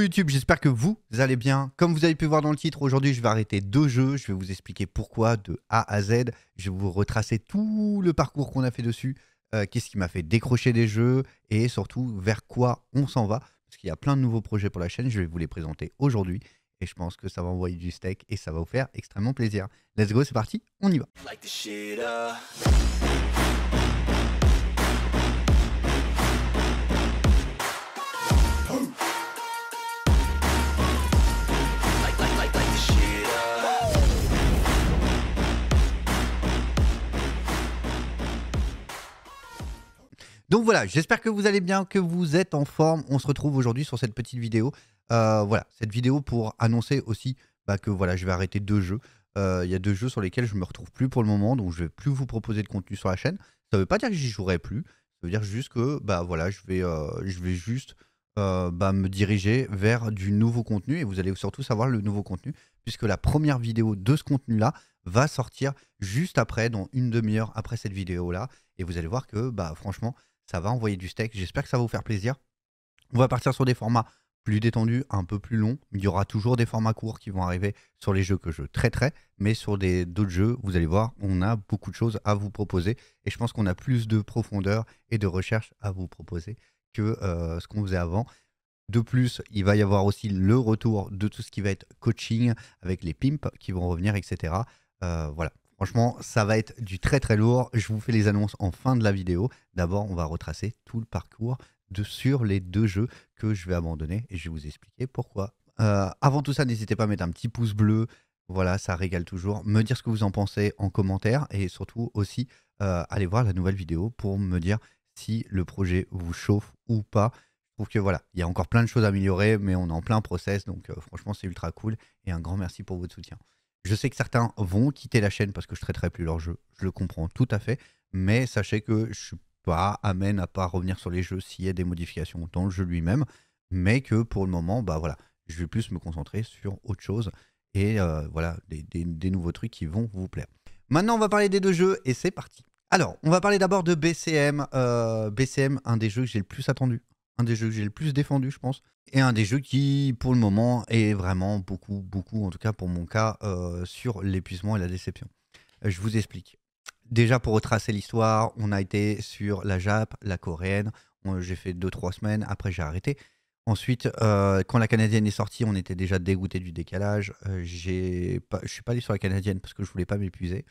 YouTube, j'espère que vous allez bien. Comme vous avez pu voir dans le titre, aujourd'hui je vais arrêter deux jeux, je vais vous expliquer pourquoi de A à Z, je vais vous retracer tout le parcours qu'on a fait dessus, euh, qu'est-ce qui m'a fait décrocher des jeux et surtout vers quoi on s'en va, parce qu'il y a plein de nouveaux projets pour la chaîne, je vais vous les présenter aujourd'hui et je pense que ça va envoyer du steak et ça va vous faire extrêmement plaisir. Let's go, c'est parti, on y va. Donc voilà, j'espère que vous allez bien, que vous êtes en forme. On se retrouve aujourd'hui sur cette petite vidéo. Euh, voilà, cette vidéo pour annoncer aussi bah, que voilà, je vais arrêter deux jeux. Euh, il y a deux jeux sur lesquels je ne me retrouve plus pour le moment, donc je vais plus vous proposer de contenu sur la chaîne. Ça ne veut pas dire que j'y jouerai plus. Ça veut dire juste que bah voilà, je vais, euh, je vais juste bah, me diriger vers du nouveau contenu et vous allez surtout savoir le nouveau contenu puisque la première vidéo de ce contenu là va sortir juste après, dans une demi-heure après cette vidéo là et vous allez voir que bah franchement ça va envoyer du steak. J'espère que ça va vous faire plaisir. On va partir sur des formats plus détendus, un peu plus longs. Il y aura toujours des formats courts qui vont arriver sur les jeux que je traiterai, mais sur d'autres jeux, vous allez voir, on a beaucoup de choses à vous proposer. Et je pense qu'on a plus de profondeur et de recherche à vous proposer que euh, ce qu'on faisait avant. De plus, il va y avoir aussi le retour de tout ce qui va être coaching avec les pimps qui vont revenir, etc. Euh, voilà. Franchement, ça va être du très très lourd. Je vous fais les annonces en fin de la vidéo. D'abord, on va retracer tout le parcours de, sur les deux jeux que je vais abandonner et je vais vous expliquer pourquoi. Euh, avant tout ça, n'hésitez pas à mettre un petit pouce bleu. Voilà, ça régale toujours. Me dire ce que vous en pensez en commentaire et surtout aussi euh, aller voir la nouvelle vidéo pour me dire si le projet vous chauffe ou pas. Je trouve que voilà, il y a encore plein de choses à améliorer, mais on est en plein process, donc euh, franchement c'est ultra cool et un grand merci pour votre soutien. Je sais que certains vont quitter la chaîne parce que je traiterai plus leur jeu. Je le comprends tout à fait. Mais sachez que je suis pas amène à pas revenir sur les jeux s'il y a des modifications dans le jeu lui-même. Mais que pour le moment, bah voilà, je vais plus me concentrer sur autre chose. Et euh, voilà, des, nouveaux trucs qui vont vous plaire. Maintenant, on va parler des deux jeux et c'est parti. Alors, on va parler d'abord de BCM. Euh, BCM, un des jeux que j'ai le plus attendu un des jeux que j'ai le plus défendu, je pense, et un des jeux qui, pour le moment, est vraiment beaucoup, beaucoup, en tout cas pour mon cas, euh, sur l'épuisement et la déception. Euh, je vous explique. Déjà, pour retracer l'histoire, on a été sur la Jap, la coréenne, j'ai fait 2-3 semaines, après j'ai arrêté. Ensuite, euh, quand la canadienne est sortie, on était déjà dégoûté du décalage. je ne suis pas allé sur la canadienne parce que je voulais pas m'épuiser.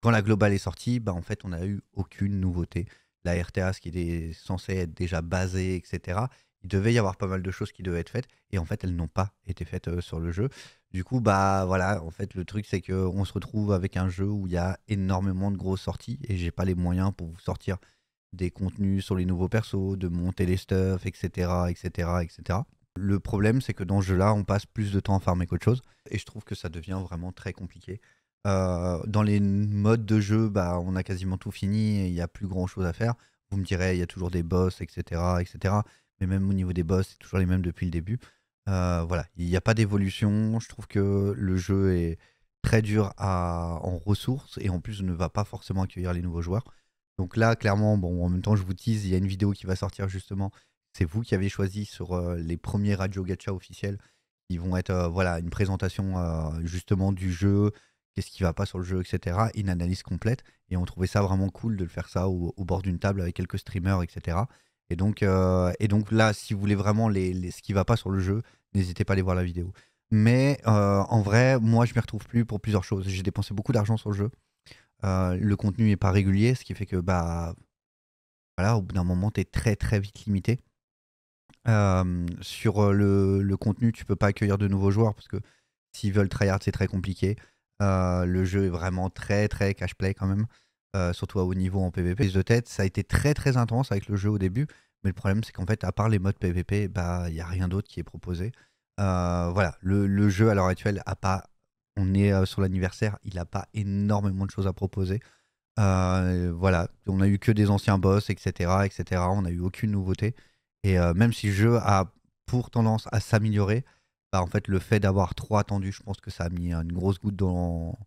Quand la globale est sortie, bah, en fait, on n'a eu aucune nouveauté la RTA, ce qui est censé être déjà basé, etc. Il devait y avoir pas mal de choses qui devaient être faites, et en fait, elles n'ont pas été faites euh, sur le jeu. Du coup, bah voilà, en fait, le truc, c'est qu'on se retrouve avec un jeu où il y a énormément de grosses sorties, et j'ai pas les moyens pour vous sortir des contenus sur les nouveaux persos, de monter les stuffs, etc., etc., etc. Le problème, c'est que dans ce jeu-là, on passe plus de temps à farmer qu'autre chose, et je trouve que ça devient vraiment très compliqué. Euh, dans les modes de jeu, bah, on a quasiment tout fini, il n'y a plus grand chose à faire. Vous me direz, il y a toujours des boss, etc., etc. Mais même au niveau des boss, c'est toujours les mêmes depuis le début. Euh, voilà, il n'y a pas d'évolution. Je trouve que le jeu est très dur en ressources et en plus ne va pas forcément accueillir les nouveaux joueurs. Donc là, clairement, bon, en même temps, je vous tease, il y a une vidéo qui va sortir justement. C'est vous qui avez choisi sur euh, les premiers Radio Gacha officiels. Ils vont être, voilà, une présentation justement du jeu, ce qui va pas sur le jeu, etc. Une analyse complète. Et on trouvait ça vraiment cool de le faire ça au, bord d'une table avec quelques streamers, etc. Et donc, euh, et donc là, si vous voulez vraiment les, ce qui va pas sur le jeu, n'hésitez pas à aller voir la vidéo. Mais euh, en vrai, moi, je m'y retrouve plus pour plusieurs choses. J'ai dépensé beaucoup d'argent sur le jeu. Euh, le contenu n'est pas régulier, ce qui fait que, bah, voilà, au bout d'un moment, tu es très, très vite limité. sur le, contenu, tu peux pas accueillir de nouveaux joueurs parce que s'ils veulent tryhard, c'est très compliqué. Euh, le jeu est vraiment très très cash play quand même, euh, surtout à haut niveau en PvP. de tête, ça a été très très intense avec le jeu au début, mais le problème c'est qu'en fait, à part les modes PvP, bah, il y n'y a rien d'autre qui est proposé. Euh, voilà, le, jeu à l'heure actuelle a pas. On est sur l'anniversaire, il n'a pas énormément de choses à proposer. voilà, on a eu que des anciens boss, etc., etc. On n'a eu aucune nouveauté. Et même si le jeu a pour tendance à s'améliorer, bah, en fait, le fait d'avoir trois attendu, je pense que ça a mis une grosse goutte dans,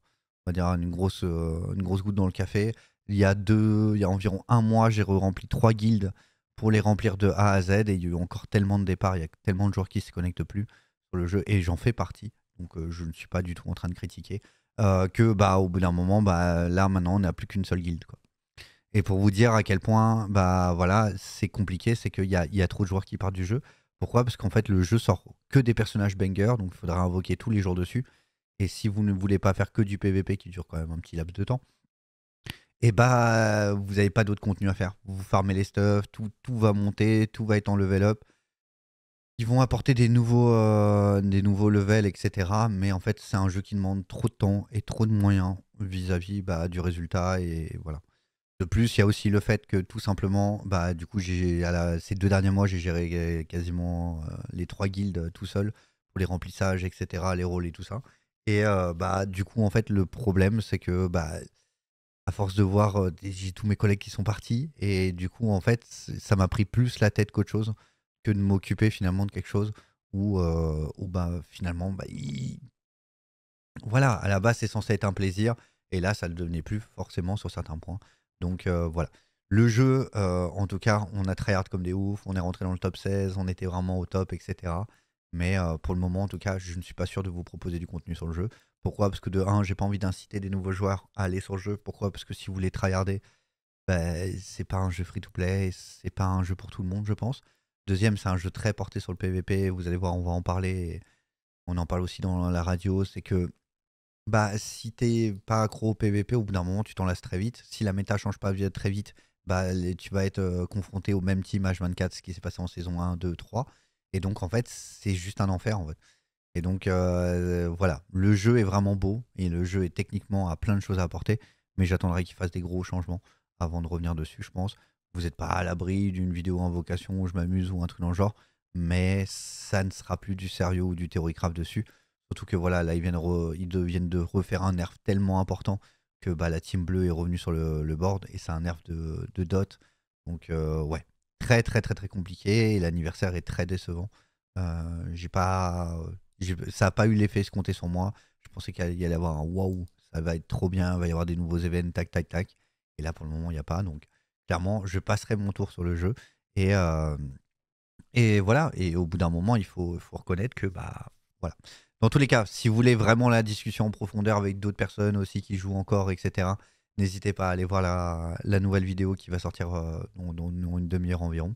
va dire une grosse, euh, une grosse goutte dans le café. Il y a deux, il y a environ un mois, j'ai rempli trois guildes pour les remplir de A à Z et il y a eu encore tellement de départs, il y a tellement de joueurs qui se connectent plus sur le jeu et j'en fais partie. Donc euh, je ne suis pas du tout en train de critiquer euh, que bah au bout d'un moment bah là maintenant on n'a plus qu'une seule guilde quoi. Et pour vous dire à quel point bah voilà c'est compliqué, c'est qu'il y a, y a trop de joueurs qui partent du jeu. Pourquoi Parce qu'en fait, le jeu sort que des personnages banger, donc il faudra invoquer tous les jours dessus. Et si vous ne voulez pas faire que du PvP qui dure quand même un petit laps de temps, et eh bah vous n'avez pas d'autres contenu à faire. Vous farmez les stuff, tout, va monter, tout va être en level up. Ils vont apporter des nouveaux, euh, des nouveaux levels, etc. Mais en fait, c'est un jeu qui demande trop de temps et trop de moyens vis-à-vis bah, du résultat. Et voilà. De plus, il y a aussi le fait que tout simplement, bah, du coup, j'ai, ces deux derniers mois, j'ai géré euh, quasiment euh, les trois guildes euh, tout seul pour les remplissages, etc., les rôles et tout ça. Et bah, du coup, en fait, le problème, c'est que bah, à force de voir, j'ai tous mes collègues qui sont partis. Et du coup, en fait, ça m'a pris plus la tête qu'autre chose que de m'occuper finalement de quelque chose où, bah, finalement, bah, voilà, à la base, c'est censé être un plaisir. Et là, ça ne le devenait plus forcément sur certains points. Donc euh, voilà. Le jeu, euh, en tout cas, on a tryhard comme des oufs, on est rentré dans le top 16, on était vraiment au top, etc. Mais euh, pour le moment, en tout cas, je ne suis pas sûr de vous proposer du contenu sur le jeu. Pourquoi Parce que de 1, j'ai pas envie d'inciter des nouveaux joueurs à aller sur le jeu. Pourquoi Parce que si vous voulez tryharder, ben, c'est pas un jeu free-to-play, c'est pas un jeu pour tout le monde, je pense. Deuxième, c'est un jeu très porté sur le PvP. Vous allez voir, on va en parler. On en parle aussi dans la radio. C'est que bah, si t'es pas accro au PVP, au bout d'un moment, tu t'en lasses très vite. Si la méta change pas très vite, bah, tu vas être euh, confronté au même team H24, ce qui s'est passé en saison 1, 2, 3. Et donc, en fait, c'est juste un enfer. En fait. Et donc, euh, voilà, le jeu est vraiment beau et le jeu est techniquement à plein de choses à apporter, mais j'attendrai qu'il fasse des gros changements avant de revenir dessus, je pense. Vous n'êtes pas à l'abri d'une vidéo invocation où je m'amuse ou un truc dans le genre, mais ça ne sera plus du sérieux ou du craft dessus. Surtout que voilà, là, ils viennent, de refaire un nerf tellement important que bah, la team bleue est revenue sur le, board et c'est un nerf de, dot. Donc, euh, ouais, très, très, très, très compliqué. Et l'anniversaire est très décevant. Euh, j'ai pas, ça n'a pas eu l'effet escompté sur moi. Je pensais qu'il allait y avoir un waouh, ça va être trop bien, il va y avoir des nouveaux événements, tac, tac, tac. Et là, pour le moment, il n'y a pas. Donc, clairement, je passerai mon tour sur le jeu. Et, euh, et voilà. Et au bout d'un moment, il faut, faut reconnaître que, bah, voilà. Dans tous les cas, si vous voulez vraiment la discussion en profondeur avec d'autres personnes aussi qui jouent encore, etc., n'hésitez pas à aller voir la, nouvelle vidéo qui va sortir euh, dans, une demi-heure environ.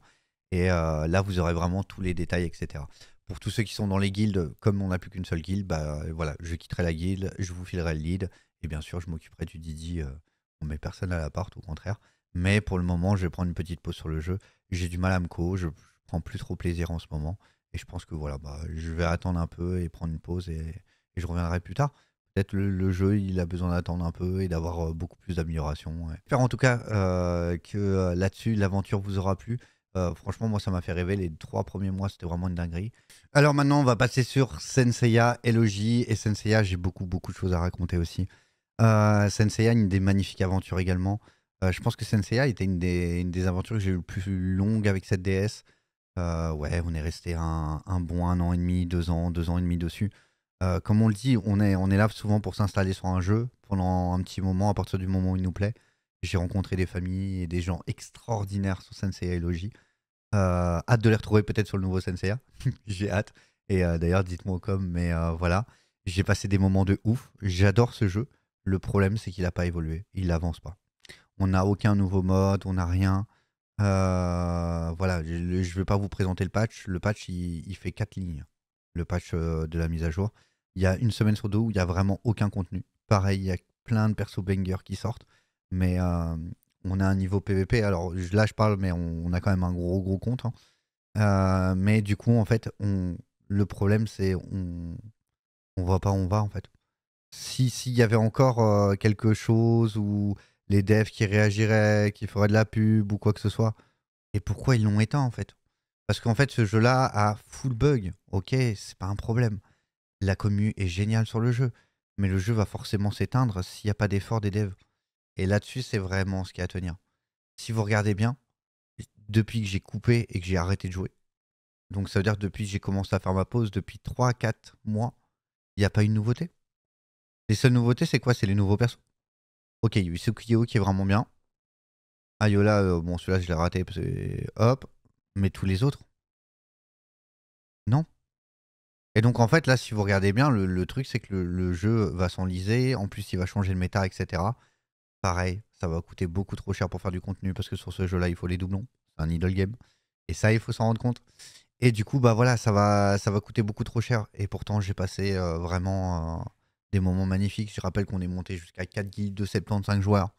Et euh, là, vous aurez vraiment tous les détails, etc. Pour tous ceux qui sont dans les guildes, comme on n'a plus qu'une seule guilde, bah, voilà, je quitterai la guilde, je vous filerai le lead, et bien sûr, je m'occuperai du Didi. Euh, on met personne à la porte, au contraire. Mais pour le moment, je vais prendre une petite pause sur le jeu. J'ai du mal à me co, je, je prends plus trop plaisir en ce moment. Et je pense que voilà, bah, je vais attendre un peu et prendre une pause et, je reviendrai plus tard. Peut-être le, jeu, il a besoin d'attendre un peu et d'avoir euh, beaucoup plus d'améliorations. J'espère en tout cas euh, que euh, là-dessus, l'aventure vous aura plu. franchement, moi, ça m'a fait rêver. Les trois premiers mois, c'était vraiment une dinguerie. Alors maintenant, on va passer sur Senseiya, Elogie. Et Senseiya, j'ai beaucoup, beaucoup de choses à raconter aussi. Euh, une des magnifiques aventures également. je pense que Senseiya était une des, une des aventures que j'ai eu le plus longue avec cette DS. Euh, ouais, on est resté un, bon un an et demi, deux ans, deux ans et demi dessus. Euh, comme on le dit, on est, on est là souvent pour s'installer sur un jeu pendant un petit moment, à partir du moment où il nous plaît. J'ai rencontré des familles et des gens extraordinaires sur Senseiya et Logi. Euh, hâte de les retrouver peut-être sur le nouveau Senseiya. J'ai hâte. Et d'ailleurs, dites-moi comme, mais voilà. J'ai passé des moments de ouf. J'adore ce jeu. Le problème, c'est qu'il n'a pas évolué. Il n'avance pas. On n'a aucun nouveau mode, on n'a rien. Euh, voilà, je ne vais pas vous présenter le patch. Le patch, il, fait 4 lignes, le patch euh, de la mise à jour. Il y a une semaine sur deux où il n'y a vraiment aucun contenu. Pareil, il y a plein de persos banger qui sortent, mais euh, on a un niveau PVP. Alors là, je parle, mais on, a quand même un gros, gros compte. Hein. mais du coup, en fait, on, le problème, c'est on ne voit pas où on va, en fait. S'il y avait encore quelque chose ou les devs qui réagiraient, qui feraient de la pub ou quoi que ce soit. Et pourquoi ils l'ont éteint en fait Parce qu'en fait, ce jeu-là a full bug. Ok, c'est pas un problème. La commu est géniale sur le jeu, mais le jeu va forcément s'éteindre s'il n'y a pas d'effort des devs. Et là-dessus, c'est vraiment ce qui est à tenir. Si vous regardez bien, depuis que j'ai coupé et que j'ai arrêté de jouer, donc ça veut dire depuis que j'ai commencé à faire ma pause, depuis 3-4 mois, il n'y a pas une nouveauté. Les seules nouveautés, c'est quoi C'est les nouveaux persos. Ok, il y qui est vraiment bien. Ayola, euh, bon, celui-là, je l'ai raté Hop. Mais tous les autres Non. Et donc, en fait, là, si vous regardez bien, le, truc, c'est que le, jeu va s'enliser. En plus, il va changer le méta, etc. Pareil, ça va coûter beaucoup trop cher pour faire du contenu parce que sur ce jeu-là, il faut les doublons. C'est un idle game. Et ça, il faut s'en rendre compte. Et du coup, bah voilà, ça va, ça va coûter beaucoup trop cher. Et pourtant, j'ai passé euh, vraiment des moments magnifiques. Je rappelle qu'on est monté jusqu'à 4 guides de 75 joueurs.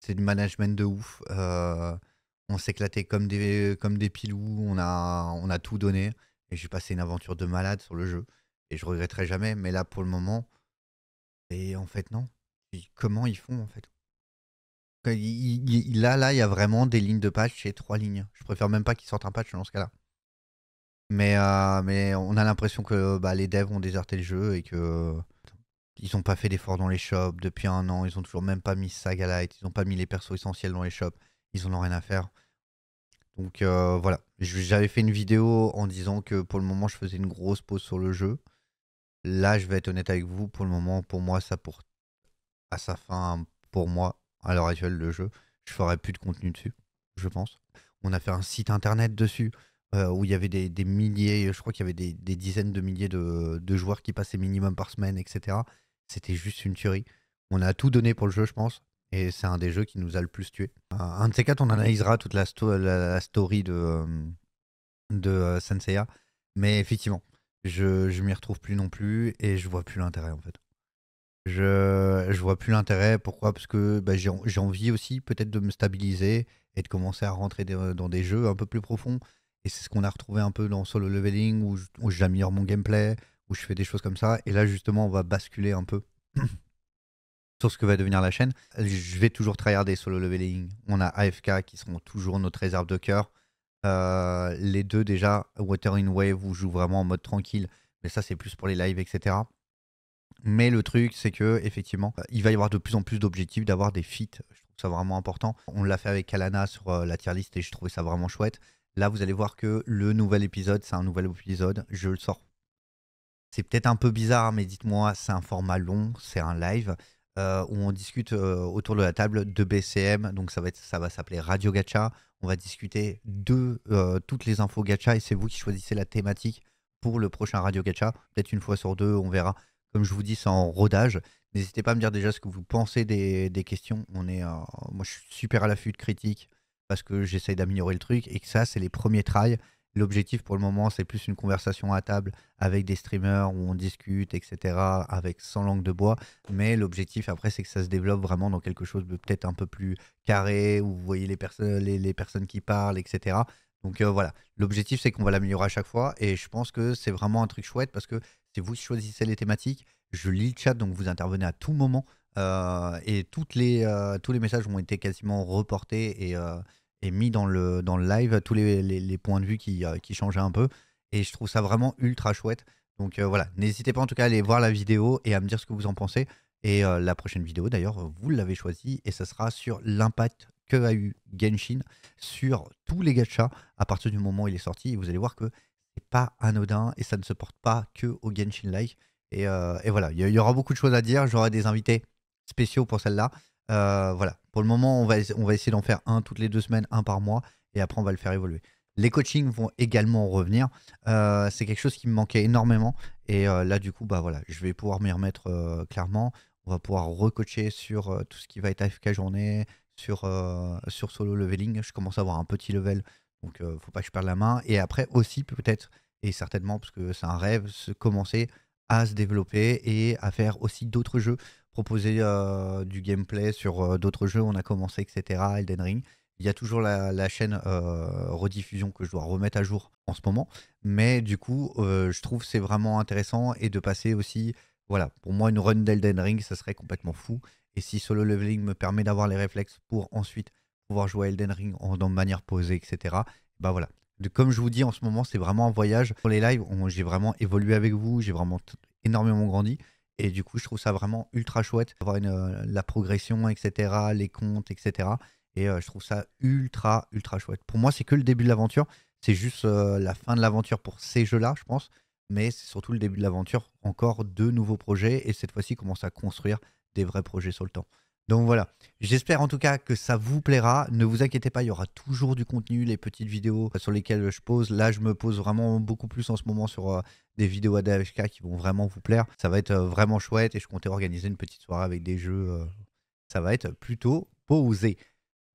C'est du management de ouf. Euh, on s'éclatait comme des, comme des pilous. On a, on a tout donné. Et j'ai passé une aventure de malade sur le jeu. Et je regretterai jamais. Mais là, pour le moment, et en fait, non. comment ils font, en fait Là, là, il y a vraiment des lignes de patch et trois lignes. Je préfère même pas qu'ils sortent un patch dans ce cas-là. Mais, euh, mais on a l'impression que bah, les devs ont déserté le jeu et que ils n'ont pas fait d'efforts dans les shops depuis un an. Ils n'ont toujours même pas mis Saga Light. Ils n'ont pas mis les persos essentiels dans les shops. Ils n'en ont rien à faire. Donc euh, voilà. J'avais fait une vidéo en disant que pour le moment, je faisais une grosse pause sur le jeu. Là, je vais être honnête avec vous. Pour le moment, pour moi, ça pour à sa fin, pour moi, à l'heure actuelle, le jeu, je ferai plus de contenu dessus. Je pense. On a fait un site internet dessus. Euh, où il y avait des, milliers, je crois qu'il y avait des, dizaines de milliers de, joueurs qui passaient minimum par semaine, etc. C'était juste une tuerie. On a tout donné pour le jeu, je pense. Et c'est un des jeux qui nous a le plus tué. un de ces quatre, on analysera toute la, story de, euh, de euh, Senseiya. Mais effectivement, je, je m'y retrouve plus non plus et je vois plus l'intérêt en fait. Je, je vois plus l'intérêt. Pourquoi Parce que bah, j'ai envie aussi peut-être de me stabiliser et de commencer à rentrer euh, dans des jeux un peu plus profonds. Et c'est ce qu'on a retrouvé un peu dans Solo Leveling où j'améliore mon gameplay, où je fais des choses comme ça. Et là, justement, on va basculer un peu sur ce que va devenir la chaîne. Je vais toujours tryharder sur le leveling. On a AFK qui seront toujours notre réserve de cœur. Euh, les deux déjà, Water in Wave, où je joue vraiment en mode tranquille. Mais ça, c'est plus pour les lives, etc. Mais le truc, c'est que effectivement, euh, il va y avoir de plus en plus d'objectifs, d'avoir des feats. Je trouve ça vraiment important. On l'a fait avec Kalana sur euh, la tier list et je trouvais ça vraiment chouette. Là, vous allez voir que le nouvel épisode, c'est un nouvel épisode. Je le sors c'est peut-être un peu bizarre, mais dites-moi, c'est un format long, c'est un live euh, où on discute euh, autour de la table de BCM. Donc ça va, être, ça va s'appeler Radio Gacha. On va discuter de euh, toutes les infos Gacha et c'est vous qui choisissez la thématique pour le prochain Radio Gacha. Peut-être une fois sur deux, on verra. Comme je vous dis, c'est en rodage. N'hésitez pas à me dire déjà ce que vous pensez des, questions. On est, moi, je suis super à l'affût de critiques parce que j'essaye d'améliorer le truc et que ça, c'est les premiers trails. L'objectif pour le moment, c'est plus une conversation à table avec des streamers où on discute, etc., avec sans langue de bois. Mais l'objectif après, c'est que ça se développe vraiment dans quelque chose de peut-être un peu plus carré, où vous voyez les, personnes les, personnes qui parlent, etc. Donc euh, voilà, l'objectif c'est qu'on va l'améliorer à chaque fois et je pense que c'est vraiment un truc chouette parce que c'est vous qui choisissez les thématiques, je lis le chat donc vous intervenez à tout moment euh, et toutes les, euh, tous les messages ont été quasiment reportés et et mis dans le, dans le live tous les, points de vue qui, euh, qui, changeaient un peu. Et je trouve ça vraiment ultra chouette. Donc euh, voilà, n'hésitez pas en tout cas à aller voir la vidéo et à me dire ce que vous en pensez. Et euh, la prochaine vidéo, d'ailleurs, vous l'avez choisi et ça sera sur l'impact que a eu Genshin sur tous les gachas à partir du moment où il est sorti. vous allez voir que c'est pas anodin et ça ne se porte pas que au Genshin Like. Et, et voilà, il y, aura beaucoup de choses à dire. J'aurai des invités spéciaux pour celle-là. voilà, pour le moment, on va, essayer d'en faire un toutes les deux semaines, un par mois, et après, on va le faire évoluer. Les coachings vont également revenir. Euh, c'est quelque chose qui me manquait énormément. Et euh, là, du coup, bah voilà, je vais pouvoir m'y remettre euh, clairement. On va pouvoir recocher sur tout ce qui va être AFK journée, sur, sur solo leveling. Je commence à avoir un petit level, donc faut pas que je perde la main. Et après aussi, peut-être, et certainement, parce que c'est un rêve, se commencer à se développer et à faire aussi d'autres jeux, proposer euh, du gameplay sur euh, d'autres jeux. On a commencé, etc. Elden Ring. Il y a toujours la, chaîne euh, rediffusion que je dois remettre à jour en ce moment. Mais du coup, je trouve c'est vraiment intéressant et de passer aussi, voilà, pour moi, une run d'Elden Ring, ça serait complètement fou. Et si solo leveling me permet d'avoir les réflexes pour ensuite pouvoir jouer à Elden Ring en, de manière posée, etc., bah voilà, comme je vous dis en ce moment, c'est vraiment un voyage. Pour les lives, j'ai vraiment évolué avec vous, j'ai vraiment énormément grandi. Et du coup, je trouve ça vraiment ultra chouette d'avoir euh, la progression, etc., les comptes, etc. Et euh, je trouve ça ultra, ultra chouette. Pour moi, c'est que le début de l'aventure. C'est juste euh, la fin de l'aventure pour ces jeux-là, je pense. Mais c'est surtout le début de l'aventure. Encore deux nouveaux projets. Et cette fois-ci, commence à construire des vrais projets sur le temps. Donc voilà. J'espère en tout cas que ça vous plaira. Ne vous inquiétez pas, il y aura toujours du contenu, les petites vidéos euh, sur lesquelles je pose. Là, je me pose vraiment beaucoup plus en ce moment sur euh, des vidéos ADHK qui vont vraiment vous plaire. Ça va être euh, vraiment chouette et je comptais organiser une petite soirée avec des jeux. ça va être plutôt posé.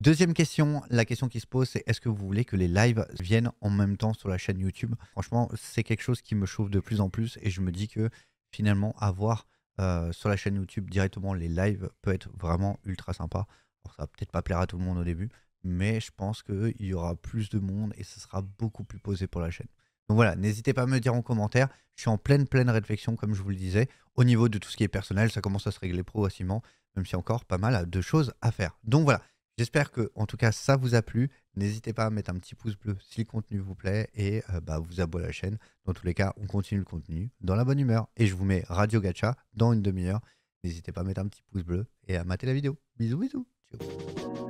Deuxième question, la question qui se pose, c'est est-ce que vous voulez que les lives viennent en même temps sur la chaîne YouTube Franchement, c'est quelque chose qui me chauffe de plus en plus et je me dis que finalement, avoir euh, sur la chaîne YouTube directement les lives peut être vraiment ultra sympa. Alors, ça va peut-être pas plaire à tout le monde au début, mais je pense qu'il y aura plus de monde et ce sera beaucoup plus posé pour la chaîne. Donc voilà, n'hésitez pas à me dire en commentaire. Je suis en pleine, pleine réflexion, comme je vous le disais. Au niveau de tout ce qui est personnel, ça commence à se régler progressivement, même si encore pas mal de choses à faire. Donc voilà, j'espère que, en tout cas, ça vous a plu. N'hésitez pas à mettre un petit pouce bleu si le contenu vous plaît et euh, bah, vous abonner à la chaîne. Dans tous les cas, on continue le contenu dans la bonne humeur. Et je vous mets Radio Gacha dans une demi-heure. N'hésitez pas à mettre un petit pouce bleu et à mater la vidéo. Bisous, bisous. Ciao.